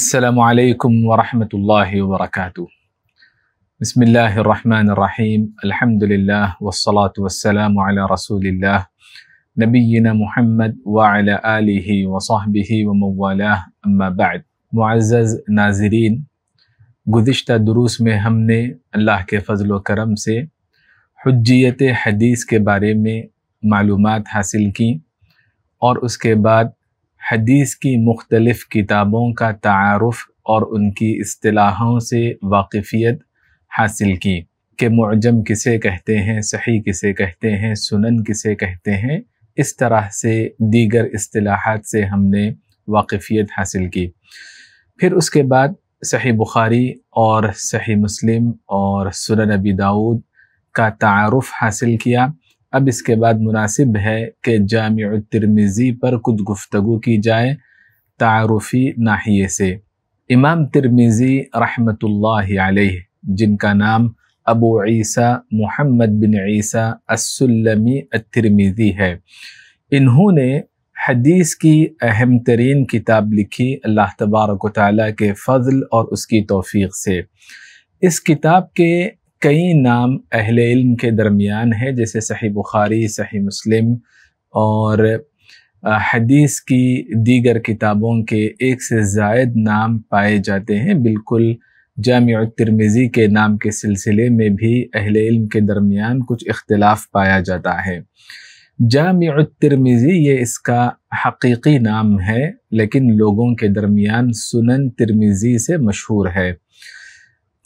السلام عليكم ورحمة الله وبركاته بسم الله الرحمن الرحيم الحمد لله والصلاة والسلام على رسول الله نبينا محمد وعلى آله وصحبه وموالاه أما بعد معزز ناظرين گزشتہ دروس میں ہم نے اللہ کے فضل و کرم سے حجیت حدیث کے بارے میں معلومات حاصل کی اور اس کے بعد حدیث کی مختلف کتابوں کا تعارف اور ان کی اصطلاحوں سے واقفیت حاصل کی کہ معجم کسے کہتے ہیں صحیح کسے کہتے ہیں سنن کسے کہتے ہیں اس طرح سے دیگر اصطلاحات سے ہم نے واقفیت حاصل کی پھر اس کے بعد صحیح بخاری اور صحیح مسلم اور سنن نبی داود کا تعارف حاصل کیا اب اس کے بعد مناسب ہے کہ جامع ترمیزی پر کچھ گفتگو کی جائے تعارفی ناحیے سے امام ترمیزی رحمۃ اللہ علیہ جن کا نام ابو عیسیٰ محمد بن عیسیٰ السلمی الترمیزی ہے انہوں نے حدیث کی اہم ترین کتاب لکھی اللہ تبارک و تعالیٰ کے فضل اور اس کی توفیق سے اس کتاب کے کئی نام اہل علم کے درمیان ہے جیسے صحیح بخاری صحیح مسلم اور حدیث کی دیگر کتابوں کے ایک سے زائد نام پائے جاتے ہیں بالکل جامع ترمیزی کے نام کے سلسلے میں بھی اہل علم کے درمیان کچھ اختلاف پایا جاتا ہے جامع ترمیزی یہ اس کا حقیقی نام ہے لیکن لوگوں کے درمیان سنن ترمیزی سے مشہور ہے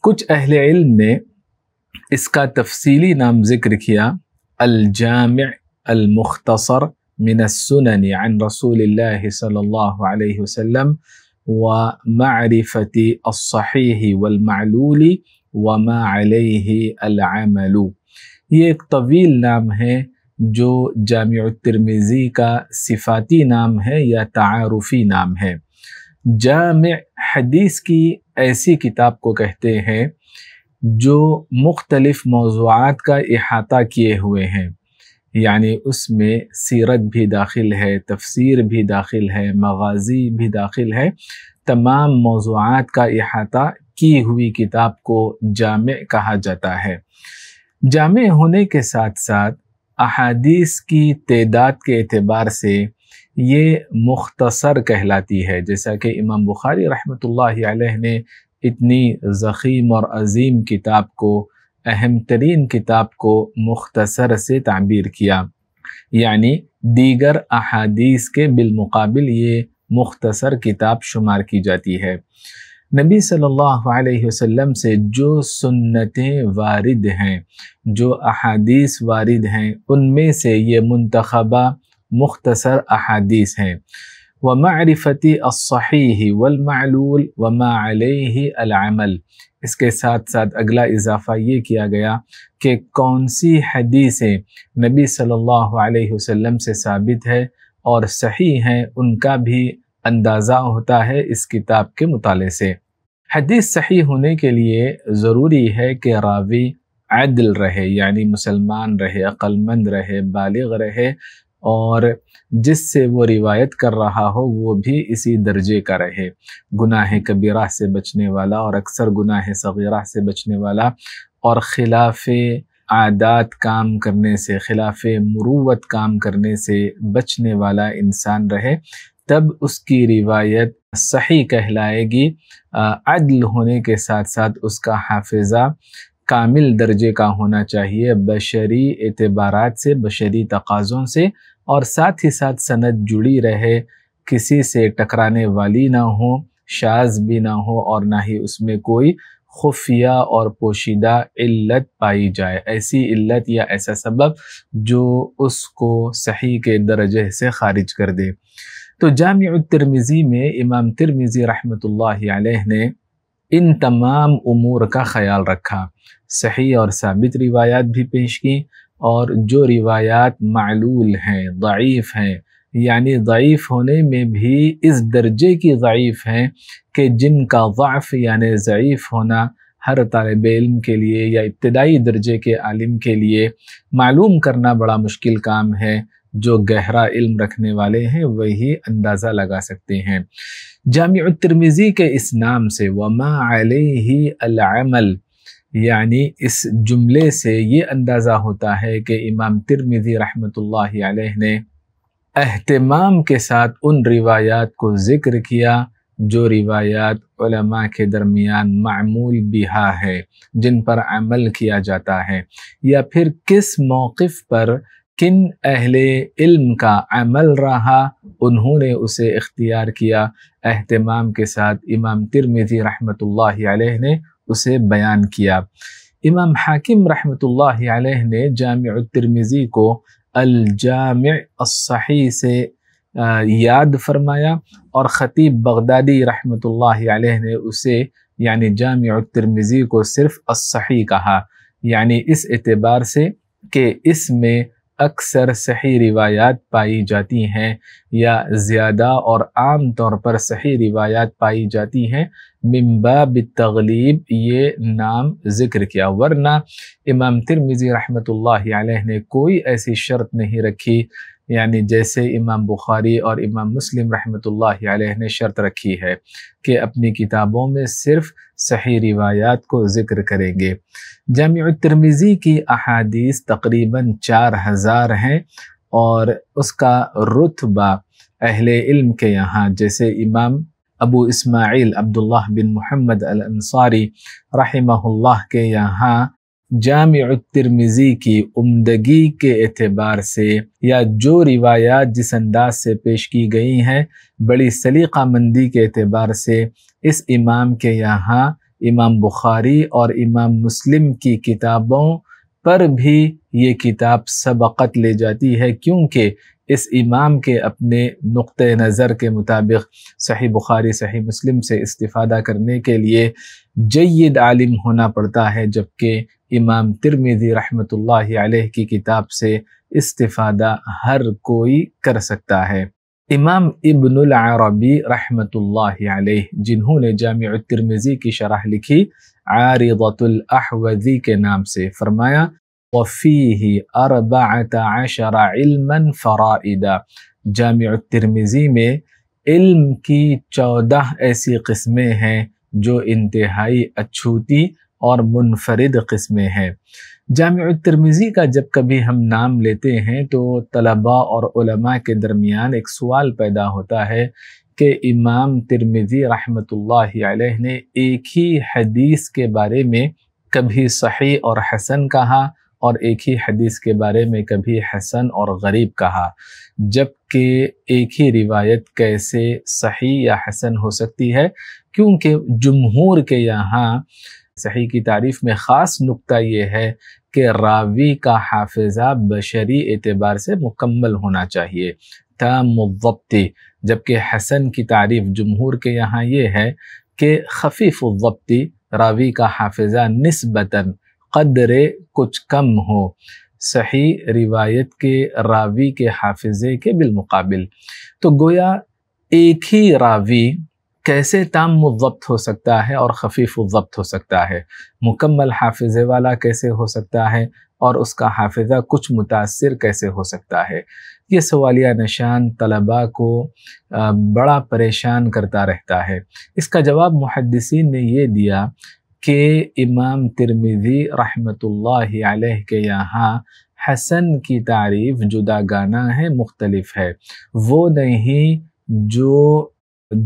کچھ اہل علم نے اس کا تفصیلی نام ذکر کیا الجامع المختصر من السنن عن رسول اللہ صلی اللہ علیہ وسلم و ما عریفتی ولملولی و علیہ العمل یہ ایک طویل نام ہے جو جامع الترمیزی کا صفاتی نام ہے یا تعارفی نام ہے جامع حدیث کی ایسی کتاب کو کہتے ہیں جو مختلف موضوعات کا احاطہ کیے ہوئے ہیں یعنی اس میں سیرت بھی داخل ہے تفسیر بھی داخل ہے مغازی بھی داخل ہے تمام موضوعات کا احاطہ کی ہوئی کتاب کو جامع کہا جاتا ہے جامع ہونے کے ساتھ ساتھ احادیث کی تعداد کے اعتبار سے یہ مختصر کہلاتی ہے جیسا کہ امام بخاری رحمۃ اللہ علیہ نے اتنی ضخیم اور عظیم کتاب کو اہم ترین کتاب کو مختصر سے تعبیر کیا یعنی دیگر احادیث کے بالمقابل یہ مختصر کتاب شمار کی جاتی ہے نبی صلی اللہ علیہ وسلم سے جو سنتیں وارد ہیں جو احادیث وارد ہیں ان میں سے یہ منتخبہ مختصر احادیث ہیں وما عرفتی ولماول وما علیہ العمل اس کے ساتھ ساتھ اگلا اضافہ یہ کیا گیا کہ کون سی حدیثیں نبی صلی اللہ علیہ وسلم سے ثابت ہے اور صحیح ہیں ان کا بھی اندازہ ہوتا ہے اس کتاب کے مطالعے سے حدیث صحیح ہونے کے لیے ضروری ہے کہ راوی عدل رہے یعنی مسلمان رہے مند رہے بالغ رہے اور جس سے وہ روایت کر رہا ہو وہ بھی اسی درجے کا رہے گناہ کبیرہ سے بچنے والا اور اکثر گناہ صغیرہ سے بچنے والا اور خلاف عادات کام کرنے سے خلاف مروت کام کرنے سے بچنے والا انسان رہے تب اس کی روایت صحیح کہلائے گی عدل ہونے کے ساتھ ساتھ اس کا حافظہ کامل درجے کا ہونا چاہیے بشری اعتبارات سے بشری تقاضوں سے اور ساتھ ہی ساتھ سند جڑی رہے کسی سے ٹکرانے والی نہ ہو شاز بھی نہ ہو اور نہ ہی اس میں کوئی خفیہ اور پوشیدہ علت پائی جائے ایسی علت یا ایسا سبب جو اس کو صحیح کے درجہ سے خارج کر دے تو جامع ترمیزی میں امام ترمیزی رحمۃ اللہ علیہ نے ان تمام امور کا خیال رکھا صحیح اور ثابت روایات بھی پیش کیں اور جو روایات معلول ہیں ضعیف ہیں یعنی ضعیف ہونے میں بھی اس درجے کی ضعیف ہیں کہ جن کا ضعف یعنی ضعیف ہونا ہر طالب علم کے لیے یا ابتدائی درجے کے عالم کے لیے معلوم کرنا بڑا مشکل کام ہے جو گہرا علم رکھنے والے ہیں وہی اندازہ لگا سکتے ہیں جامع الترمیزی کے اس نام سے وما علیہ العمل یعنی اس جملے سے یہ اندازہ ہوتا ہے کہ امام تر رحمۃ اللہ علیہ نے اہتمام کے ساتھ ان روایات کو ذکر کیا جو روایات علماء کے درمیان معمول بہا ہے جن پر عمل کیا جاتا ہے یا پھر کس موقف پر کن اہل علم کا عمل رہا انہوں نے اسے اختیار کیا اہتمام کے ساتھ امام ترمیدی رحمۃ اللہ علیہ نے اسے بیان کیا امام حاکم رحمۃ اللہ علیہ نے جامع الترمزی کو الجامع الصحیح سے یاد فرمایا اور خطیب بغدادی رحمۃ اللہ علیہ نے اسے یعنی جامع الترمزی کو صرف الصحی کہا یعنی اس اعتبار سے کہ اس میں اکثر صحیح روایات پائی جاتی ہیں یا زیادہ اور عام طور پر صحیح روایات پائی جاتی ہیں ممبا بتغلیب یہ نام ذکر کیا ورنہ امام ترمزی رحمۃ اللہ علیہ نے کوئی ایسی شرط نہیں رکھی یعنی جیسے امام بخاری اور امام مسلم رحمۃ اللہ علیہ نے شرط رکھی ہے کہ اپنی کتابوں میں صرف صحیح روایات کو ذکر کریں گے جامع ترمیزی کی احادیث تقریباً چار ہزار ہیں اور اس کا رتبہ اہل علم کے یہاں جیسے امام ابو اسماعیل عبداللہ بن محمد الانصاری رحمہ اللہ کے یہاں جامع الترمزی کی عمدگی کے اعتبار سے یا جو روایات جس انداز سے پیش کی گئی ہیں بڑی سلیقہ مندی کے اعتبار سے اس امام کے یہاں امام بخاری اور امام مسلم کی کتابوں پر بھی یہ کتاب سبقت لے جاتی ہے کیونکہ اس امام کے اپنے نقطہ نظر کے مطابق صحیح بخاری صحیح مسلم سے استفادہ کرنے کے لیے جید عالم ہونا پڑتا ہے جبکہ امام ترمیدی رحمۃ اللہ علیہ کی کتاب سے استفادہ ہر کوئی کر سکتا ہے امام ابن العربی رحمۃ اللہ علیہ جنہوں نے جامع الترمزی کی شرح لکھی عارضت الاحوذی کے نام سے فرمایا وفيه أربعة عشر علما فرائدا جامع الطرمیزی میں علم کی چودہ ایسی قسمیں ہیں جو انتہائی اچھوتی اور منفرد قسمیں ہیں جامع الترمزی کا جب کبھی ہم نام لیتے ہیں تو طلباء اور علماء کے درمیان ایک سوال پیدا ہوتا ہے کہ امام ترمزی رحمۃ اللہ علیہ نے ایک ہی حدیث کے بارے میں کبھی صحیح اور حسن کہا اور ایک ہی حدیث کے بارے میں کبھی حسن اور غریب کہا جبکہ ایک ہی روایت کیسے صحیح یا حسن ہو سکتی ہے کیونکہ جمہور کے یہاں صحیح کی تعریف میں خاص نقطہ یہ ہے کہ راوی کا حافظہ بشری اعتبار سے مکمل ہونا چاہیے تام موپتی جبکہ حسن کی تعریف جمہور کے یہاں یہ ہے کہ خفیف الضبطی راوی کا حافظہ نسبتاً قدر کچھ کم ہو صحیح روایت کے راوی کے حافظے کے بالمقابل تو گویا ایک ہی راوی کیسے تام ضبط ہو سکتا ہے اور خفیف ضبط ہو سکتا ہے مکمل حافظے والا کیسے ہو سکتا ہے اور اس کا حافظہ کچھ متاثر کیسے ہو سکتا ہے یہ سوالیہ نشان طلباء کو بڑا پریشان کرتا رہتا ہے اس کا جواب محدثین نے یہ دیا کہ امام ترمیدی رحمۃ اللہ علیہ کے یہاں حسن کی تعریف جدا گانا ہے مختلف ہے وہ نہیں جو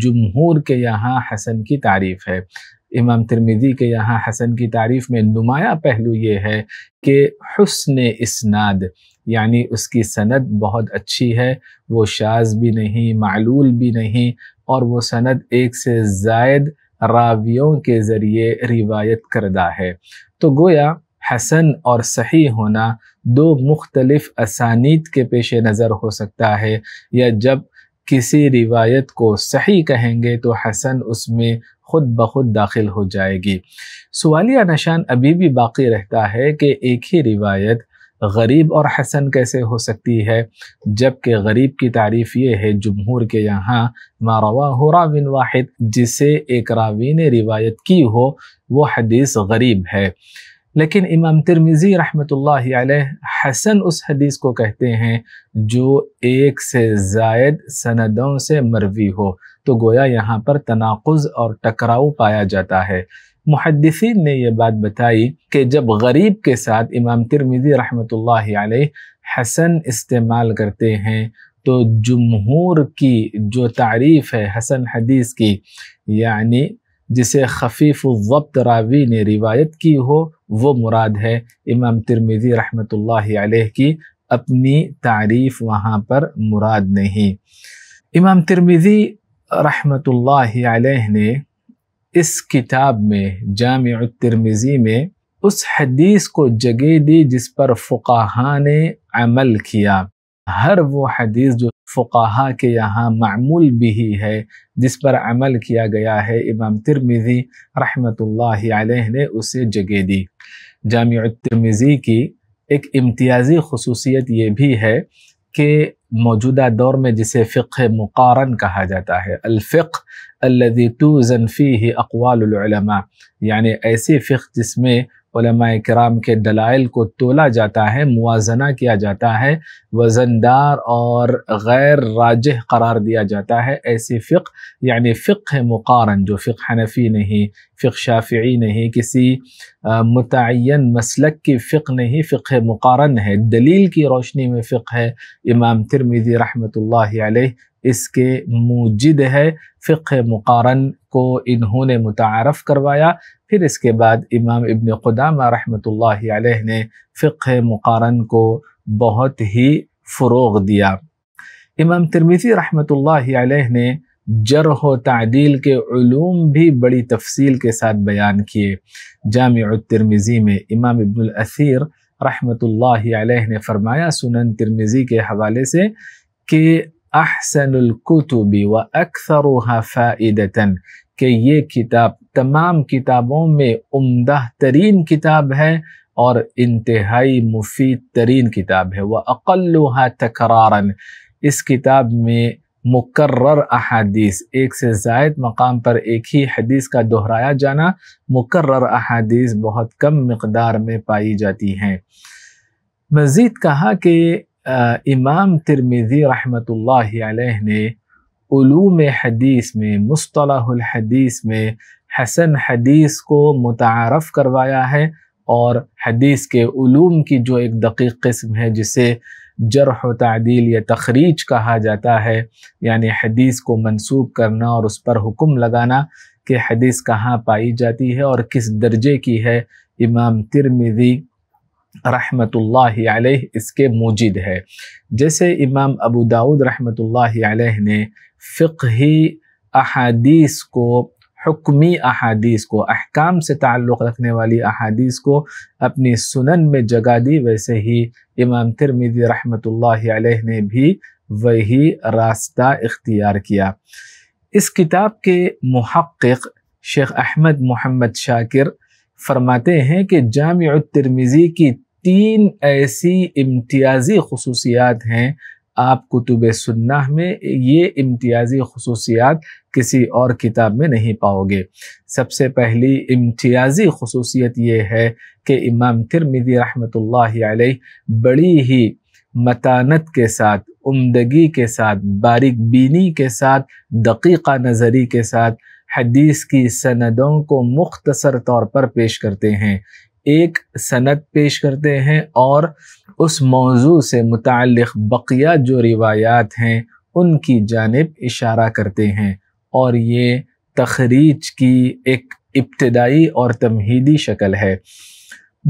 جمہور کے یہاں حسن کی تعریف ہے امام ترمیدی کے یہاں حسن کی تعریف میں نمایاں پہلو یہ ہے کہ حسن اسناد یعنی اس کی سند بہت اچھی ہے وہ شاز بھی نہیں معلول بھی نہیں اور وہ سند ایک سے زائد راویوں کے ذریعے روایت کردہ ہے تو گویا حسن اور صحیح ہونا دو مختلف اسانید کے پیش نظر ہو سکتا ہے یا جب کسی روایت کو صحیح کہیں گے تو حسن اس میں خود بخود داخل ہو جائے گی سوالیہ نشان ابھی بھی باقی رہتا ہے کہ ایک ہی روایت غریب اور حسن کیسے ہو سکتی ہے جب کہ غریب کی تعریف یہ ہے جمہور کے یہاں مارو ہو راوین واحد جسے ایک راوی نے روایت کی ہو وہ حدیث غریب ہے لیکن امام ترمیزی رحمۃ اللہ علیہ حسن اس حدیث کو کہتے ہیں جو ایک سے زائد سندوں سے مروی ہو تو گویا یہاں پر تناقض اور ٹکراؤ پایا جاتا ہے محدثین نے یہ بات بتائی کہ جب غریب کے ساتھ امام ترمیزی رحمۃ اللہ علیہ حسن استعمال کرتے ہیں تو جمہور کی جو تعریف ہے حسن حدیث کی یعنی جسے خفیف الضبط راوی نے روایت کی ہو وہ مراد ہے امام ترمیزی رحمۃ اللہ علیہ کی اپنی تعریف وہاں پر مراد نہیں امام ترمیزی رحمۃ اللہ علیہ نے اس کتاب میں جامع ترمیزی میں اس حدیث کو جگہ دی جس پر فقاہا نے عمل کیا ہر وہ حدیث جو فقاہا کے یہاں معمول بھی ہی ہے جس پر عمل کیا گیا ہے امام ترمیزی رحمت اللہ علیہ نے اسے جگہ دی جامع ترمیزی کی ایک امتیازی خصوصیت یہ بھی ہے کہ موجودہ دور میں جسے فقہ مقارن کہا جاتا ہے الفق الذي توزن فیه اقوال العلماء یعنی ایسی فقہ جس میں علماء کرام کے دلائل کو تولا جاتا ہے موازنہ کیا جاتا ہے وزندار اور غیر راجح قرار دیا جاتا ہے ایسی فقہ یعنی فقہ مقارن جو فقہ حنفی نہیں فقہ شافعی نہیں کسی متعین مسلک کی فقہ نہیں فقہ مقارن ہے دلیل کی روشنی میں فقہ ہے امام ترمیدی رحمت رحمۃ اللہ علیہ اس کے موجد ہے فقہ مقارن کو انہوں نے متعارف کروایا پھر اس کے بعد امام ابن قدام رحمۃ اللہ علیہ نے فقہ مقارن کو بہت ہی فروغ دیا امام ترمیزی رحمۃ اللہ علیہ نے جرح و تعدیل کے علوم بھی بڑی تفصیل کے ساتھ بیان کیے جامع الترمیزی میں امام ابن الاثیر رحمۃ اللہ علیہ نے فرمایا سنن ترمیزی کے حوالے سے کہ احسن الکتب و اکثر الحافت کہ یہ کتاب تمام کتابوں میں عمدہ ترین کتاب ہے اور انتہائی مفید ترین کتاب ہے وہ اقلحہ تقرار اس کتاب میں مقرر احادیث ایک سے زائد مقام پر ایک ہی حدیث کا دہرایا جانا مقرر احادیث بہت کم مقدار میں پائی جاتی ہیں مزید کہا کہ امام ترمیزی رحمۃ اللہ علیہ نے علوم حدیث میں مصطلح الحدیث میں حسن حدیث کو متعارف کروایا ہے اور حدیث کے علوم کی جو ایک دقیق قسم ہے جسے جرح و تعدیل یا تخریج کہا جاتا ہے یعنی حدیث کو منسوب کرنا اور اس پر حکم لگانا کہ حدیث کہاں پائی جاتی ہے اور کس درجے کی ہے امام ترمیزی رحمۃ اللہ علیہ اس کے موجد ہے جیسے امام ابو داود رحمۃ اللہ علیہ نے فقہی احادیث کو حکمی احادیث کو احکام سے تعلق رکھنے والی احادیث کو اپنی سنن میں جگہ دی ویسے ہی امام ترمیدی رحمۃ اللہ علیہ نے بھی وہی راستہ اختیار کیا اس کتاب کے محقق شیخ احمد محمد شاکر فرماتے ہیں کہ جامع الترمیزی کی تین ایسی امتیازی خصوصیات ہیں آپ کتب سنہ میں یہ امتیازی خصوصیات کسی اور کتاب میں نہیں پاؤ گے سب سے پہلی امتیازی خصوصیت یہ ہے کہ امام ترمیدی رحمۃ اللہ علیہ بڑی ہی متانت کے ساتھ عمدگی کے ساتھ باریک بینی کے ساتھ دقیقہ نظری کے ساتھ حدیث کی سندوں کو مختصر طور پر پیش کرتے ہیں ایک سند پیش کرتے ہیں اور اس موضوع سے متعلق بقیہ جو روایات ہیں ان کی جانب اشارہ کرتے ہیں اور یہ تخریج کی ایک ابتدائی اور تمہیدی شکل ہے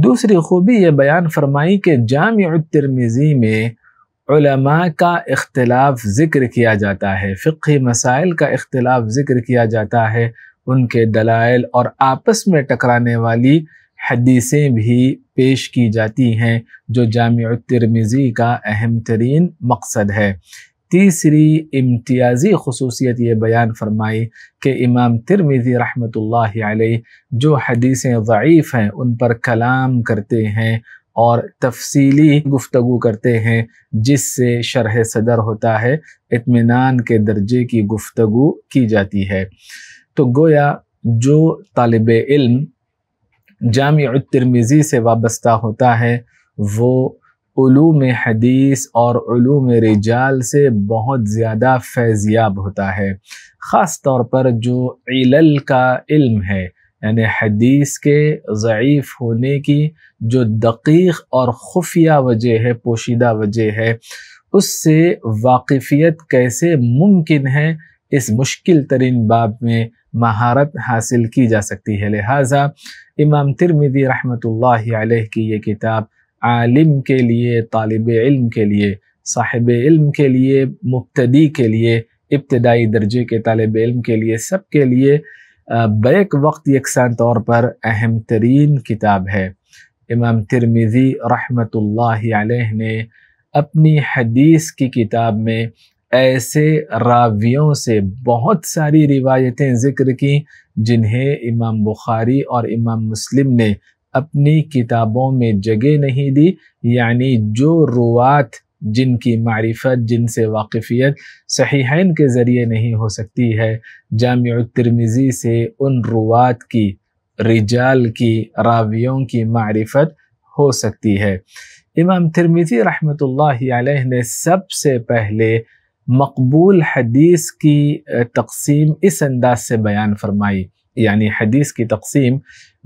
دوسری خوبی یہ بیان فرمائی کہ جامع الترمیزی میں علماء کا اختلاف ذکر کیا جاتا ہے فقہی مسائل کا اختلاف ذکر کیا جاتا ہے ان کے دلائل اور آپس میں ٹکرانے والی حدیثیں بھی پیش کی جاتی ہیں جو جامع ترمیزی کا اہم ترین مقصد ہے تیسری امتیازی خصوصیت یہ بیان فرمائی کہ امام ترمیزی رحمۃ اللہ علیہ جو حدیثیں ضعیف ہیں ان پر کلام کرتے ہیں اور تفصیلی گفتگو کرتے ہیں جس سے شرح صدر ہوتا ہے اطمینان کے درجے کی گفتگو کی جاتی ہے تو گویا جو طالب علم جامع الترمیزی سے وابستہ ہوتا ہے وہ علوم حدیث اور علوم رجال سے بہت زیادہ فیضیاب ہوتا ہے خاص طور پر جو علل کا علم ہے یعنی حدیث کے ضعیف ہونے کی جو دقیق اور خفیہ وجہ ہے پوشیدہ وجہ ہے اس سے واقفیت کیسے ممکن ہے اس مشکل ترین باب میں مہارت حاصل کی جا سکتی ہے لہٰذا امام ترمیدی رحمۃ اللہ علیہ کی یہ کتاب عالم کے لیے طالب علم کے لیے صاحب علم کے لیے مبتدی کے لیے ابتدائی درجے کے طالب علم کے لیے سب کے لیے بیک وقت یکساں طور پر اہم ترین کتاب ہے امام ترمیزی رحمۃ اللہ علیہ نے اپنی حدیث کی کتاب میں ایسے راویوں سے بہت ساری روایتیں ذکر کیں جنہیں امام بخاری اور امام مسلم نے اپنی کتابوں میں جگہ نہیں دی یعنی جو روات جن کی معرفت جن سے واقفیت صحیحین کے ذریعے نہیں ہو سکتی ہے جامع الترمیزی سے ان روات کی رجال کی راویوں کی معرفت ہو سکتی ہے امام ترمیزی رحمۃ اللہ علیہ نے سب سے پہلے مقبول حدیث کی تقسیم اس انداز سے بیان فرمائی یعنی حدیث کی تقسیم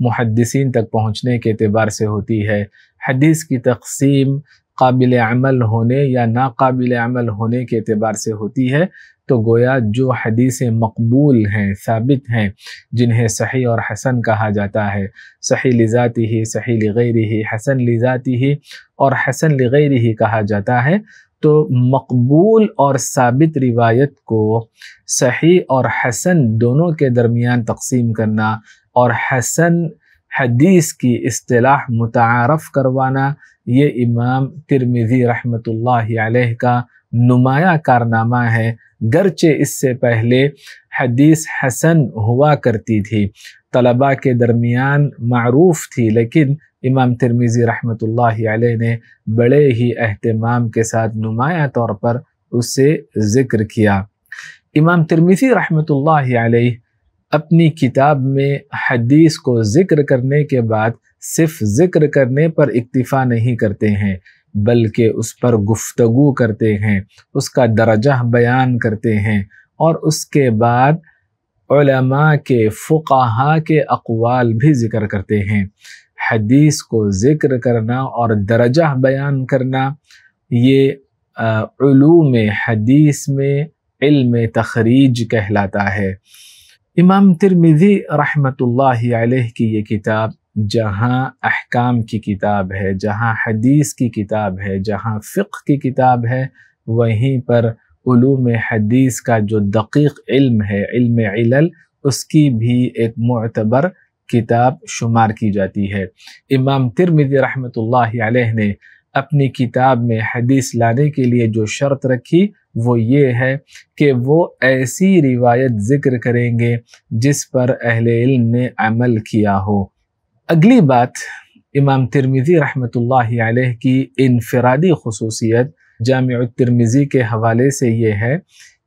محدثین تک پہنچنے کے اعتبار سے ہوتی ہے حدیث کی تقسیم قابل عمل ہونے یا ناقابل عمل ہونے کے اعتبار سے ہوتی ہے تو گویا جو حدیثیں مقبول ہیں ثابت ہیں جنہیں صحیح اور حسن کہا جاتا ہے صحیح لذاتی ہی صحیح لغیر ہی حسن لذاتی ہی اور حسن لغیر ہی کہا جاتا ہے تو مقبول اور ثابت روایت کو صحیح اور حسن دونوں کے درمیان تقسیم کرنا اور حسن حدیث کی اصطلاح متعارف کروانا یہ امام ترمیزی رحمۃ اللہ علیہ کا نمایاں کارنامہ ہے گرچہ اس سے پہلے حدیث حسن ہوا کرتی تھی طلباء کے درمیان معروف تھی لیکن امام ترمیزی رحمۃ اللہ علیہ نے بڑے ہی اہتمام کے ساتھ نمایاں طور پر اسے ذکر کیا امام ترمیزی رحمۃ اللہ علیہ اپنی کتاب میں حدیث کو ذکر کرنے کے بعد صرف ذکر کرنے پر اکتفا نہیں کرتے ہیں بلکہ اس پر گفتگو کرتے ہیں اس کا درجہ بیان کرتے ہیں اور اس کے بعد علماء کے فقہا کے اقوال بھی ذکر کرتے ہیں حدیث کو ذکر کرنا اور درجہ بیان کرنا یہ علوم حدیث میں علم تخریج کہلاتا ہے امام ترمذی رحمت رحمۃ اللہ علیہ کی یہ کتاب جہاں احکام کی کتاب ہے جہاں حدیث کی کتاب ہے جہاں فقہ کی کتاب ہے وہیں پر علوم حدیث کا جو دقیق علم ہے علم علل اس کی بھی ایک معتبر کتاب شمار کی جاتی ہے امام ترمذی رحمۃ اللہ علیہ نے اپنی کتاب میں حدیث لانے کے لیے جو شرط رکھی وہ یہ ہے کہ وہ ایسی روایت ذکر کریں گے جس پر اہل علم نے عمل کیا ہو اگلی بات امام ترمیزی رحمۃ اللہ علیہ کی انفرادی خصوصیت جامع ترمیزی کے حوالے سے یہ ہے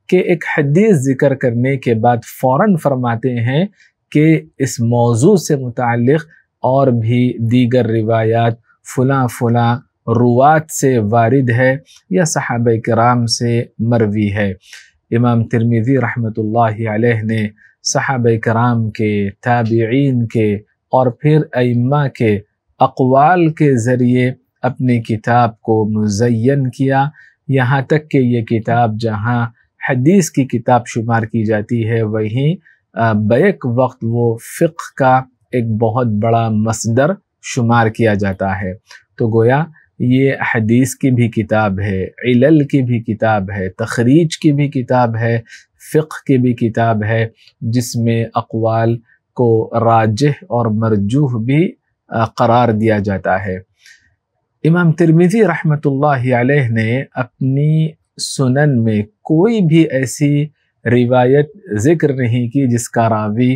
کہ ایک حدیث ذکر کرنے کے بعد فوراً فرماتے ہیں کہ اس موضوع سے متعلق اور بھی دیگر روایات فلاں فلاں روات سے وارد ہے یا صحابہ کرام سے مروی ہے امام ترمیزی رحمۃ اللہ علیہ نے صحابہ کرام کے تابعین کے اور پھر ایمہ کے اقوال کے ذریعے اپنی کتاب کو مزین کیا یہاں تک کہ یہ کتاب جہاں حدیث کی کتاب شمار کی جاتی ہے وہیں بیک وقت وہ فقہ کا ایک بہت بڑا مصدر شمار کیا جاتا ہے تو گویا یہ حدیث کی بھی کتاب ہے علل کی بھی کتاب ہے تخریج کی بھی کتاب ہے فقہ کی بھی کتاب ہے جس میں اقوال کو راجح اور مرجوح بھی قرار دیا جاتا ہے امام ترمیزی رحمۃ اللہ علیہ نے اپنی سنن میں کوئی بھی ایسی روایت ذکر نہیں کی جس کا راوی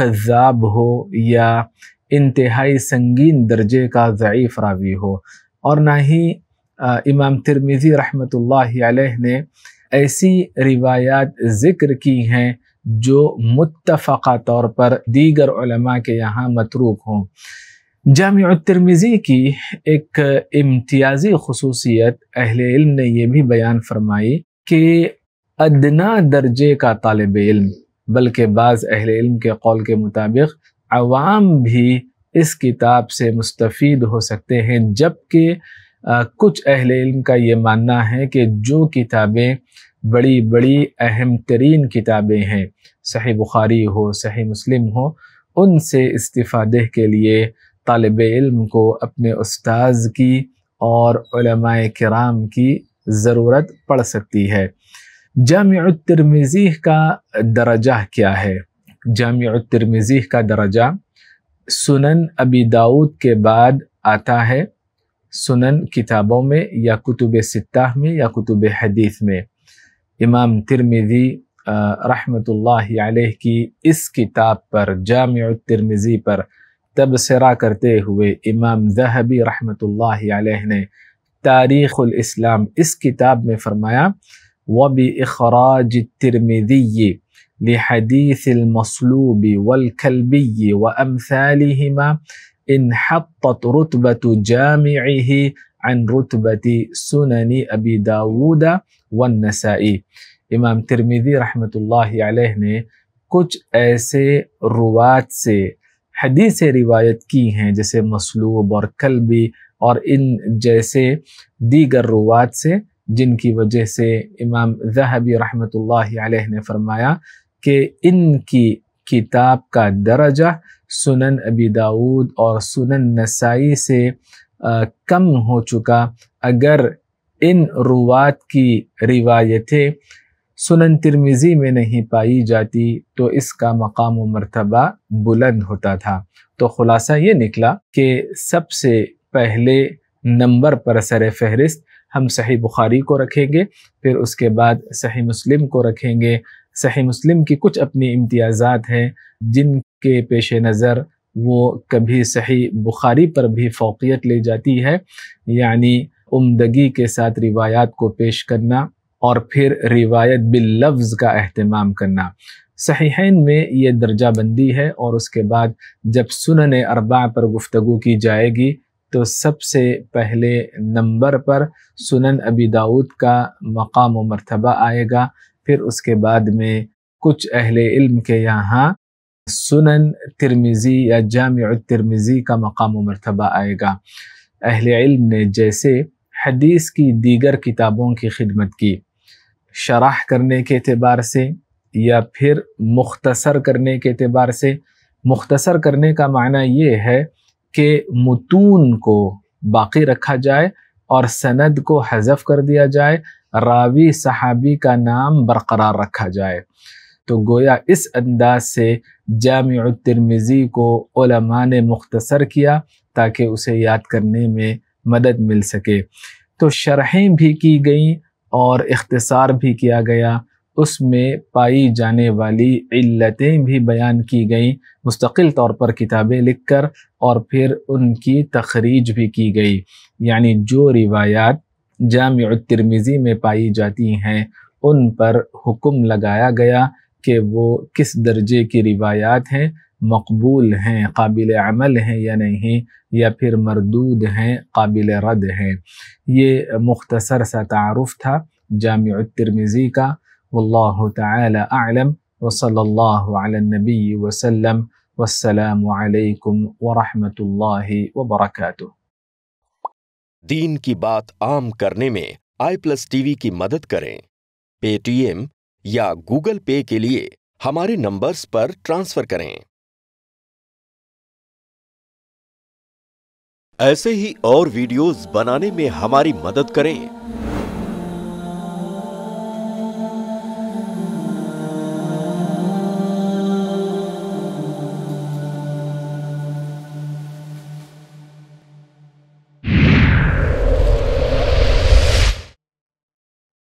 کذاب ہو یا انتہائی سنگین درجے کا ضعیف راوی ہو اور نہ ہی امام ترمیزی رحمۃ اللہ علیہ نے ایسی روایات ذکر کی ہیں جو متفقہ طور پر دیگر علماء کے یہاں متروک ہوں جامع الترمیزی کی ایک امتیازی خصوصیت اہل علم نے یہ بھی بیان فرمائی کہ ادنا درجے کا طالب علم بلکہ بعض اہل علم کے قول کے مطابق عوام بھی اس کتاب سے مستفید ہو سکتے ہیں جبکہ کچھ اہل علم کا یہ ماننا ہے کہ جو کتابیں بڑی بڑی اہم ترین کتابیں ہیں صحیح بخاری ہو صحیح مسلم ہو ان سے استفادہ کے لیے طالب علم کو اپنے استاذ کی اور علماء کرام کی ضرورت پڑ سکتی ہے جامع الترمیزی کا درجہ کیا ہے جامع الترمیزی کا درجہ سنن ابی داود کے بعد آتا ہے سنن کتابوں میں یا کتب ستہ میں یا کتب حدیث میں امام ترمذی رحمت اللہ علیہ کی اس کتاب پر جامع ترمذی پر تبصرہ کرتے ہوئے امام ذہبی رحمت اللہ علیہ نے تاریخ الاسلام اس کتاب میں فرمایا وَبِإِخْرَاجِ التِّرْمِذِيِّ لحديث المصلوب والكلبي وأمثالهما انحطت رتبة جامعه عن رتبة ابی أبي داود والنسائي امام ترمیدی رحمۃ اللہ علیہ نے کچھ ایسے روات سے حدیث روایت کی ہیں جیسے مسلوب اور قلبی اور ان جیسے دیگر روات سے جن کی وجہ سے امام ذہبی رحمۃ اللہ علیہ نے فرمایا کہ ان کی کتاب کا درجہ سنن ابی داود اور سنن نسائی سے کم ہو چکا اگر ان روات کی روایتیں سنن ترمیزی میں نہیں پائی جاتی تو اس کا مقام و مرتبہ بلند ہوتا تھا تو خلاصہ یہ نکلا کہ سب سے پہلے نمبر پر سر فہرست ہم صحیح بخاری کو رکھیں گے پھر اس کے بعد صحیح مسلم کو رکھیں گے صحیح مسلم کی کچھ اپنی امتیازات ہیں جن کے پیش نظر وہ کبھی صحیح بخاری پر بھی فوقیت لے جاتی ہے یعنی عمدگی کے ساتھ روایات کو پیش کرنا اور پھر روایت باللفظ کا اہتمام کرنا صحیحین میں یہ درجہ بندی ہے اور اس کے بعد جب سنن اربع پر گفتگو کی جائے گی تو سب سے پہلے نمبر پر سنن ابی داود کا مقام و مرتبہ آئے گا پھر اس کے بعد میں کچھ اہل علم کے یہاں سنن ترمیزی یا جامع ترمیزی کا مقام و مرتبہ آئے گا اہل علم نے جیسے حدیث کی دیگر کتابوں کی خدمت کی شرح کرنے کے اعتبار سے یا پھر مختصر کرنے کے اعتبار سے مختصر کرنے کا معنی یہ ہے کہ متون کو باقی رکھا جائے اور سند کو حذف کر دیا جائے راوی صحابی کا نام برقرار رکھا جائے تو گویا اس انداز سے جامع الترمزی کو علماء نے مختصر کیا تاکہ اسے یاد کرنے میں مدد مل سکے تو شرحیں بھی کی گئیں اور اختصار بھی کیا گیا اس میں پائی جانے والی علتیں بھی بیان کی گئیں مستقل طور پر کتابیں لکھ کر اور پھر ان کی تخریج بھی کی گئی یعنی جو روایات جامع الترمزی میں پائی جاتی ہیں ان پر حکم لگایا گیا کہ وہ کس درجے کی روایات ہیں مقبول ہیں قابل عمل ہیں یا نہیں ہیں یا پھر مردود ہیں قابل رد ہیں یہ مختصر سا تعارف تھا جامع الترمزی کا واللہ تعالی اعلم وصلی اللہ علی النبی وسلم والسلام علیکم ورحمۃ اللہ وبرکاتہ دین کی بات عام کرنے میں آئی پلس ٹی وی کی مدد کریں پے ٹی ایم یا گوگل پے کے لیے ہمارے نمبرز پر ٹرانسفر کریں ایسے ہی اور ویڈیوز بنانے میں ہماری مدد کریں